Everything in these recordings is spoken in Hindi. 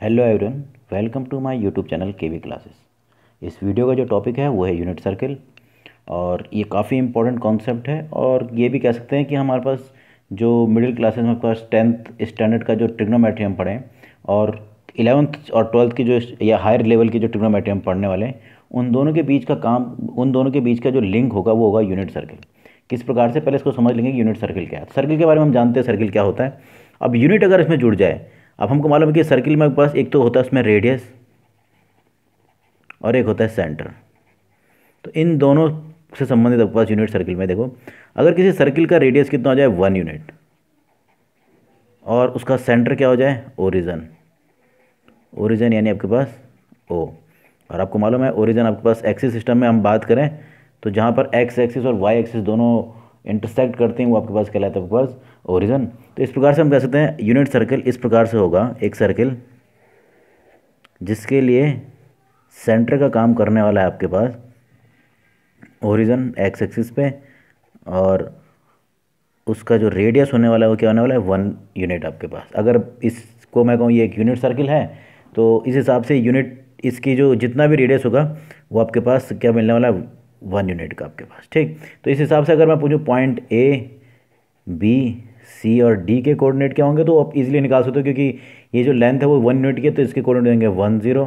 hello everyone welcome to my YouTube channel K V classes इस वीडियो का जो टॉपिक है वो है यूनिट सर्किल और ये काफ़ी इंपॉर्टेंट कॉन्सेप्ट है और ये भी कह सकते हैं कि हमारे पास जो मिडिल क्लासेस में पास टेंथ स्टैंडर्ड का जो ट्रिग्नोमेट्री हम पढ़ें और इलेवंथ और ट्वेल्थ की जो या हायर लेवल की जो ट्रिग्नोमेट्री हम पढ़ने वाले हैं उन दोनों के बीच का काम उन दोनों के बीच का जो लिंक होगा वो होगा यूनिट सर्किल किस प्रकार से पहले इसको समझ लेंगे यूनिट सर्किल क्या है सर्किल के बारे में हम जानते हैं सर्किल क्या होता है अब यूनिट अगर इसमें जुड़ जाए अब हमको मालूम है कि सर्किल में पास एक तो होता है उसमें रेडियस और एक होता है सेंटर तो इन दोनों से संबंधित आपके पास यूनिट सर्किल में देखो अगर किसी सर्किल का रेडियस कितना हो जाए वन यूनिट और उसका सेंटर क्या हो जाए ओरिजन ओरिजन यानी आपके पास ओ और आपको मालूम है ओरिजन आपके पास एक्सिस सिस्टम में हम बात करें तो जहाँ पर एक्स एक्सिस और वाई एक्सिस दोनों इंटरसेक्ट करते हैं वो आपके पास कहलाता है आपके पास ओरिजन तो इस प्रकार से हम कह सकते हैं यूनिट सर्कल इस प्रकार से होगा एक सर्किल जिसके लिए सेंटर का काम करने वाला है आपके पास ओरिजन एक्स एक्सिस पे और उसका जो रेडियस होने वाला है वो क्या होने वाला है वन यूनिट आपके पास अगर इसको मैं कहूँ ये एक यूनिट सर्किल है तो इस हिसाब से यूनिट इसकी जो जितना भी रेडियस होगा वो आपके पास क्या मिलने वाला है वन यूनिट का आपके पास ठीक तो इस हिसाब से अगर मैं पूछूँ पॉइंट ए बी सी और डी के कोऑर्डिनेट क्या होंगे तो आप इजीली निकाल सकते हो क्योंकि ये जो लेंथ है वो वन यूनिट की है तो इसके कोऑर्डिनेट देंगे वन जीरो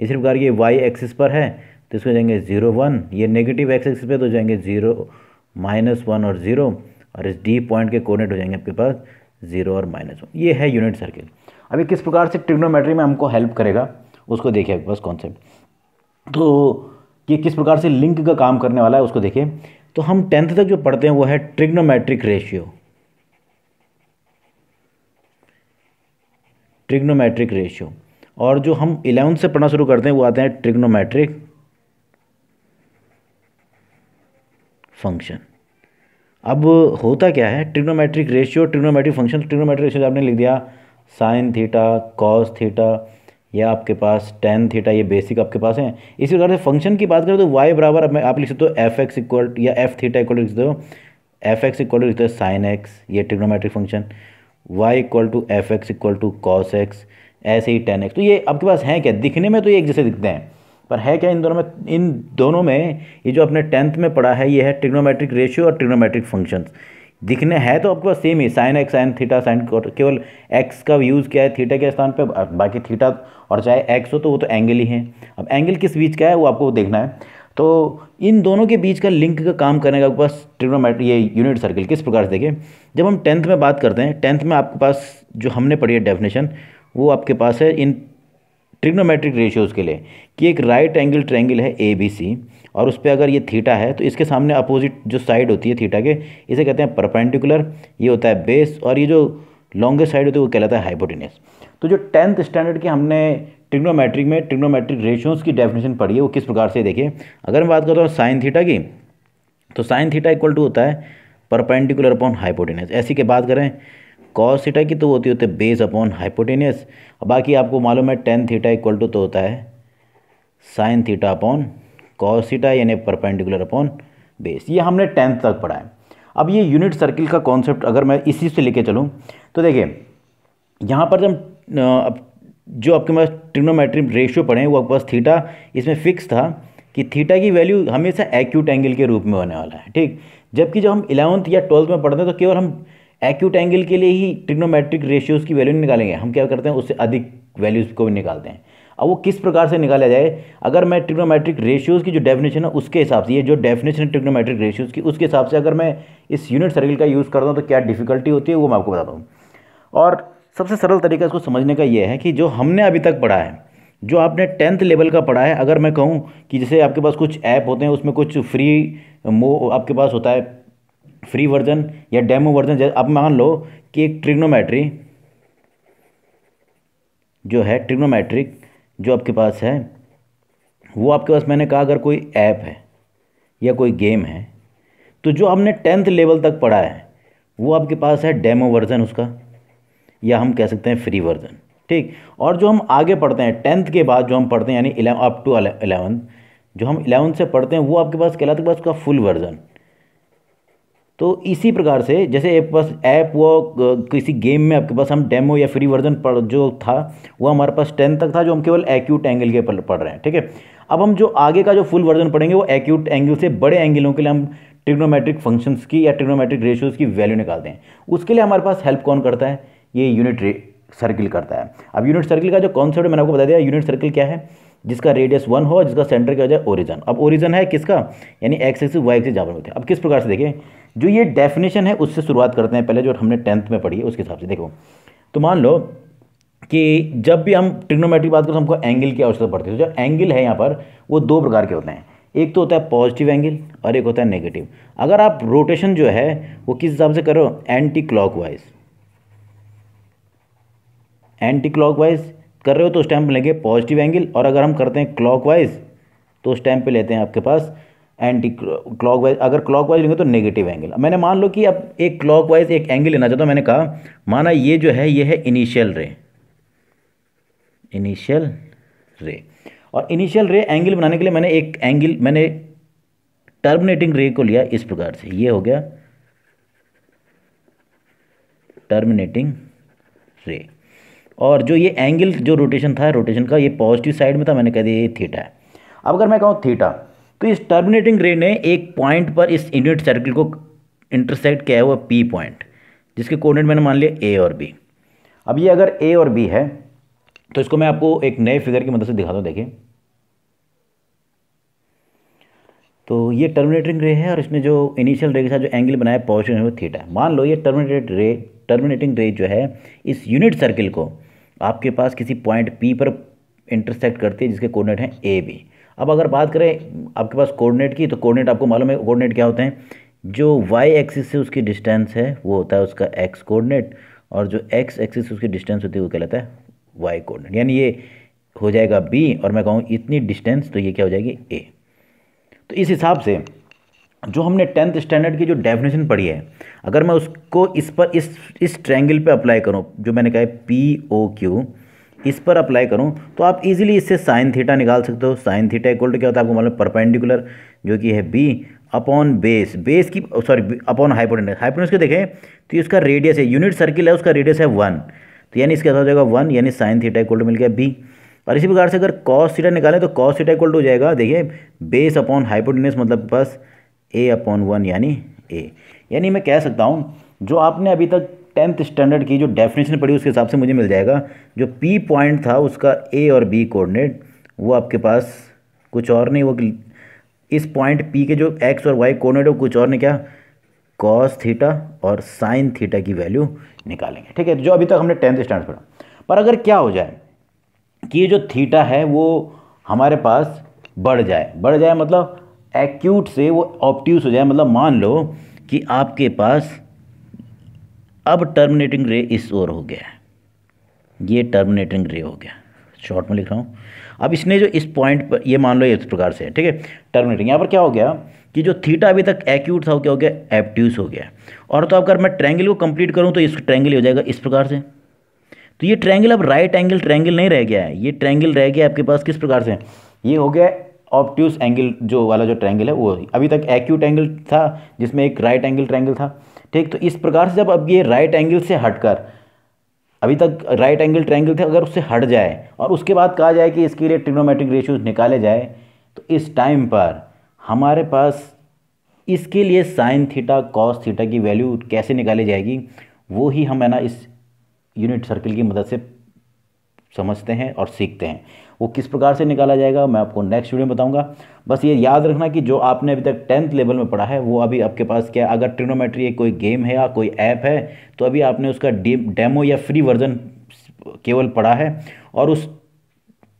इसी प्रकार ये वाई एक्सिस पर है तो इसको जाएंगे जीरो वन ये नेगेटिव एक्स एक्सिस पे तो जाएंगे जीरो माइनस वन और ज़ीरो और इस डी पॉइंट के कोऑर्डिनेट हो जाएंगे आपके पास ज़ीरो और माइनस वन ये है यूनिट सर्किल अभी किस प्रकार से ट्रिग्नोमेट्री में हमको हेल्प करेगा उसको देखिए आपके पास कॉन्सेप्ट तो ये किस प्रकार से लिंक का काम करने वाला है उसको देखिए तो हम टेंथ तक जो पढ़ते हैं वो है ट्रिग्नोमेट्रिक रेशियो ट्रिग्नोमेट्रिक रेशियो और जो हम इलेवंथ से पढ़ना शुरू करते हैं वो आते हैं ट्रिग्नोमेट्रिक फंक्शन अब होता क्या है trigonometric ratio trigonometric function trigonometric ratio आपने लिख दिया साइन थीटा कॉस थीटा या आपके पास टेन थीटा ये बेसिक आपके पास हैं इसी प्रकार से फंक्शन की बात करें तो वाई बराबर आप लिख सकते हो एफ एक्स इक्वल या एफ थीटा इक्वल लिख सकते हो एफ एक्स इक्वल लिखते हो साइन एक्स ये trigonometric function y equal to f x equal to cos x ऐसे ही टेन एक्स तो ये आपके पास हैं क्या दिखने में तो ये एक जैसे दिखते हैं पर है क्या इन दोनों में इन दोनों में ये जो अपने टेंथ में पढ़ा है ये है ट्रिग्नोमेट्रिक रेशियो और ट्रिग्नोमेट्रिक फंक्शंस दिखने हैं तो आपके पास सेम ही sine x sine theta sine केवल एक्स का यूज़ किया है थीटा के स्थान पर बाकी थीटा और चाहे एक्स हो तो वो तो एंगल ही है अब एंगल किस बीच का है वो आपको देखना है तो इन दोनों के बीच का लिंक का काम करने का बस ट्रिग्नोमेट्री ये यूनिट सर्किल किस प्रकार से देखें जब हम टेंथ में बात करते हैं टेंथ में आपके पास जो हमने पढ़ी है डेफिनेशन वो आपके पास है इन ट्रिग्नोमेट्रिक रेशियोज़ के लिए कि एक राइट एंगल ट्रैंगल है ए बी सी और उस पर अगर ये थीटा है तो इसके सामने अपोजिट जो साइड होती है थीटा के इसे कहते हैं परपेंडिकुलर ये होता है बेस और ये जो लॉन्गेस्ट साइड होती है वो कहलाता है हाइपोटिनियस तो जो टेंथ स्टैंडर्ड की हमने ट्रिग्नोमेट्रिक में ट्रिग्नोमेट्रिक रेशियोज़ की डेफिनेशन पढ़िए वो किस प्रकार से देखिए अगर मैं बात करता हूँ साइन थीटा की तो साइन थीटा इक्वल टू होता है परपेंडिकुलर अपॉन हाइपोटेनियस ऐसी की बात करें कॉस थीटा की तो होती होती है बेस अपॉन हाइपोटेनियस और बाकी आपको मालूम है टेन थीटा इक्वल टू तो होता है sine theta upon cos theta यानी परपेंडिकुलर अपॉन बेस ये हमने टेंथ तक पढ़ा है अब ये यूनिट सर्किल का कॉन्सेप्ट अगर मैं इसी से लेके चलूँ तो देखिए यहाँ पर जब जो आपके पास ट्रिग्नोमेट्रिक रेशियो पड़े हैं वो आपके पास थीटा इसमें फिक्स था कि थीटा की वैल्यू हमेशा एक्यूट एंगल के रूप में होने वाला है ठीक जबकि जब हम इलेवंथ या ट्वेल्थ में पढ़ते हैं तो केवल हम एक्यूट एंगल के लिए ही ट्रिग्नोमेट्रिक रेशियोज़ की वैल्यू निकालेंगे हम क्या करते हैं उससे अधिक वैल्यूज़ को भी निकालते हैं अब वो किस प्रकार से निकाला जाए अगर मैं ट्रिग्नोमेट्रिक रेशियोज़ की जो डेफिनेशन है उसके हिसाब से ये जो डेफिनेशन है ट्रिग्नोमेट्रिक रेशियोज़ की उसके हिसाब से अगर मैं इस यूनिट सर्किल का यूज़ करता हूँ तो क्या डिफिकल्टी होती है वो मैं आपको बताता हूँ और सबसे सरल तरीका इसको समझने का ये है कि जो हमने अभी तक पढ़ा है जो आपने टेंथ लेवल का पढ़ा है अगर मैं कहूँ कि जैसे आपके पास कुछ ऐप होते हैं उसमें कुछ फ्री मो आपके पास होता है फ्री वर्जन या डेमो वर्जन आप मान लो कि एक ट्रिग्नोमेट्री जो है ट्रिग्नोमेट्रिक जो आपके पास है वो आपके पास मैंने कहा अगर कोई ऐप है या कोई गेम है तो जो आपने टेंथ लेवल तक पढ़ा है वो आपके पास है डेमो वर्जन उसका या हम कह सकते हैं फ्री वर्जन ठीक और जो हम आगे पढ़ते हैं टेंथ के बाद जो हम पढ़ते हैं यानी अप टू अलेवंथ जो हम इलेवंथ से पढ़ते हैं वो आपके पास कहलाता है पास उसका फुल वर्जन तो इसी प्रकार से जैसे एक पास ऐप व किसी गेम में आपके पास हम डेमो या फ्री वर्जन पढ़ जो था वो हमारे पास टेंथ तक था जो हम केवल एक्यूट एंगल के पढ़ रहे हैं ठीक है अब हम जो आगे का जो फुल वर्जन पढ़ेंगे वो एक्यूट एंगल से बड़े एंगलों के लिए हम ट्रिग्नोमेट्रिक फंक्शंस की या ट्रिग्नोमेट्रिक रेशियोज़ की वैल्यू निकालते हैं उसके लिए हमारे पास हेल्प कौन करता है ये यूनिट सर्किल करता है अब यूनिट सर्किल का जो कॉन्सेप्ट मैंने आपको बता दिया यूनिट सर्किल क्या है जिसका रेडियस वन हो जिसका सेंटर क्या हो जाए ओरिजन अब ओरिजन है किसका यानी एक्स एक्सिस वाई एक्सिस जावर होते हैं अब किस प्रकार से देखें जो ये डेफिनेशन है उससे शुरुआत करते हैं पहले जो हमने टेंथ में पढ़ी है उसके हिसाब से देखो तो मान लो कि जब भी हम ट्रिग्नोमेट्री बात करें तो हमको एंगल की आवश्यकता पड़ती है तो जो एंगल है यहाँ पर वो दो प्रकार के होते हैं एक तो होता है पॉजिटिव एंगल और एक होता है नेगेटिव अगर आप रोटेशन जो है वो किस हिसाब से करो एंटी क्लॉकवाइज एंटी क्लॉक कर रहे हो तो उस टाइम पर लेंगे पॉजिटिव एंगल और अगर हम करते हैं क्लॉक तो उस टाइम पर लेते हैं आपके पास एंटी क्लॉक वाइज अगर क्लॉक वाइज लेंगे तो नेगेटिव एंगल मैंने मान लो कि अब एक क्लॉक वाइज एक एंगल लेना चाहता हूँ मैंने कहा माना ये जो है ये है इनिशियल रे इनिशियल रे और इनिशियल रे एंगल बनाने के लिए मैंने एक एंगल मैंने टर्मिनेटिंग रे को लिया इस प्रकार से ये हो गया टर्मिनेटिंग रे और जो ये एंगल जो रोटेशन था रोटेशन का ये पॉजिटिव साइड में था मैंने कह दिया ये थीटा है अब अगर मैं कहूँ थीटा तो इस टर्मिनेटिंग रे ने एक पॉइंट पर इस यूनिट सर्किल को इंटरसेक्ट किया हुआ पी पॉइंट जिसके कोऑर्डिनेट मैंने मान लिया ए और बी अब ये अगर ए और बी है तो इसको मैं आपको एक नए फिगर की मदद से दिखाता हूँ देखिए तो ये टर्मिनेटिंग रे है और इसने जो इनिशियल रे के साथ जो एंगल बनाया पॉजिटिव है वो थीटा मान लो ये टर्मिनेटेड रे टर्मिनेटिंग रे जो है इस यूनिट सर्किल को आपके पास किसी पॉइंट पी पर इंटरसेक्ट करती है जिसके कोऑर्डिनेट हैं ए बी अब अगर बात करें आपके पास कोऑर्डिनेट की तो कोऑर्डिनेट आपको मालूम है कोऑर्डिनेट क्या होते हैं जो वाई एक्सिस से उसकी डिस्टेंस है वो होता है उसका एक्स कोऑर्डिनेट और जो एक्स एक्सिस से उसकी डिस्टेंस होती है वो कहलाता है वाई कोऑर्डिनेट यानी ये हो जाएगा बी और मैं कहूँ इतनी डिस्टेंस तो ये क्या हो जाएगी ए तो इस हिसाब से जो हमने टेंथ स्टैंडर्ड की जो डेफिनेशन पढ़ी है अगर मैं उसको इस पर इस इस ट्रैंगल पे अप्लाई करूँ जो मैंने कहा है पी ओ क्यू इस पर अप्लाई करूँ तो आप इजीली इससे साइन थीटा निकाल सकते हो साइन थीटा इक्वल टू क्या होता है आपको मालूम परपेंडिकुलर जो कि है बी अपॉन बेस बेस की सॉरी अपॉन हाइपोटेनस हाइपोटेनस को देखें तो इसका रेडियस है यूनिट सर्किल है उसका रेडियस है वन तो यानी इसका हो जाएगा वन यानी साइन थीटा इक्वल टू मिल गया बी और इसी प्रकार से अगर कॉस थीटा निकालें तो कॉस थीटा इक्वल टू हो जाएगा देखिए बेस अपॉन हाइपोटेनस मतलब बस ए अपॉन वन यानी ए यानी मैं कह सकता हूँ जो आपने अभी तक टेंथ स्टैंडर्ड की जो डेफिनेशन पढ़ी उसके हिसाब से मुझे मिल जाएगा जो पी पॉइंट था उसका ए और बी कोऑर्डिनेट वो आपके पास कुछ और नहीं वो इस पॉइंट पी के जो एक्स और वाई कोऑर्डिनेट वो कुछ और नहीं क्या कॉस थीटा और साइन थीटा की वैल्यू निकालेंगे ठीक है जो अभी तक हमने टेंथ स्टैंडर्ड पढ़ा पर अगर क्या हो जाए कि ये जो थीटा है वो हमारे पास बढ़ जाए बढ़ जाए मतलब एक्यूट से वो ऑप्ट्यूस हो जाए मतलब मान लो कि आपके पास अब टर्मिनेटिंग रे इस ओर हो गया है ये टर्मिनेटिंग रे हो गया शॉर्ट में लिख रहा हूँ अब इसने जो इस पॉइंट पर ये मान लो इस प्रकार से ठीक है टर्मिनेटिंग यहाँ पर क्या हो गया कि जो थीटा अभी तक एक्यूट था वो क्या हो गया एप्ट्यूस हो गया और तो अगर मैं ट्रैंगल को कंप्लीट करूँ तो इस ट्रैंगल हो जाएगा इस प्रकार से तो ये ट्रैंगल अब राइट एंगल ट्रैंगल नहीं रह गया है ये ट्रैंगल रह गया आपके पास किस प्रकार से ये हो गया ऑप्ट्यूस एंगल जो वाला जो ट्रैंगल है वो अभी तक एक्यूट एंगल था जिसमें एक राइट एंगल ट्रैंगल था ठीक तो इस प्रकार से जब अब ये राइट एंगल से हटकर अभी तक राइट एंगल ट्रैंगल थे अगर उससे हट जाए और उसके बाद कहा जाए कि इसके लिए ट्रिग्नोमेट्रिक रेशियोज निकाले जाए तो इस टाइम पर हमारे पास इसके लिए साइन थीटा कॉस थीटा की वैल्यू कैसे निकाली जाएगी वो ही हम है ना इस यूनिट सर्कल की मदद से समझते हैं और सीखते हैं वो किस प्रकार से निकाला जाएगा मैं आपको नेक्स्ट वीडियो में बताऊंगा बस ये याद रखना कि जो आपने अभी तक टेंथ लेवल में पढ़ा है वो अभी आपके पास क्या है अगर ट्रिनोमेट्री कोई गेम है या कोई ऐप है तो अभी आपने उसका डेमो या फ्री वर्जन केवल पढ़ा है और उस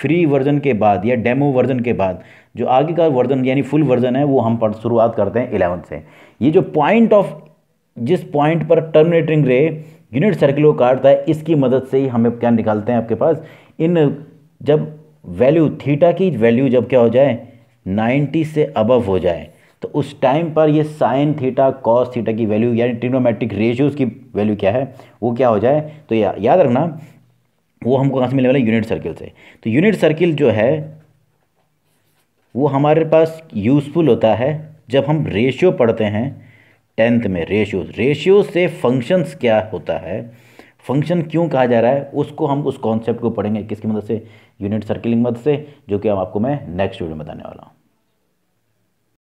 फ्री वर्जन के बाद या डेमो वर्जन के बाद जो आगे का वर्जन यानी फुल वर्जन है वो हम पढ़ शुरुआत करते हैं इलेवंथ से ये जो पॉइंट ऑफ जिस पॉइंट पर टर्मिनेटिंग रे यूनिट सर्किलो काटता है इसकी मदद से ही हम क्या निकालते हैं आपके पास इन जब वैल्यू थीटा की वैल्यू जब क्या हो जाए 90 से अबव हो जाए तो उस टाइम पर ये साइन थीटा कॉस थीटा की वैल्यू यानी ट्रिनोमेट्रिक रेशियोज़ की वैल्यू क्या है वो क्या हो जाए तो या, याद रखना वो हमको कहाँ से मिलने वाला यूनिट सर्किल से तो यूनिट सर्किल जो है वो हमारे पास यूज़फुल होता है जब हम रेशियो पढ़ते हैं टेंथ में रेशियो रेशियो से फंक्शंस क्या होता है फंक्शन क्यों कहा जा रहा है उसको हम उस कॉन्सेप्ट को पढ़ेंगे किसकी मदद से यूनिट सर्किलिंग मदद से जो कि हम आपको मैं नेक्स्ट वीडियो में बताने वाला हूँ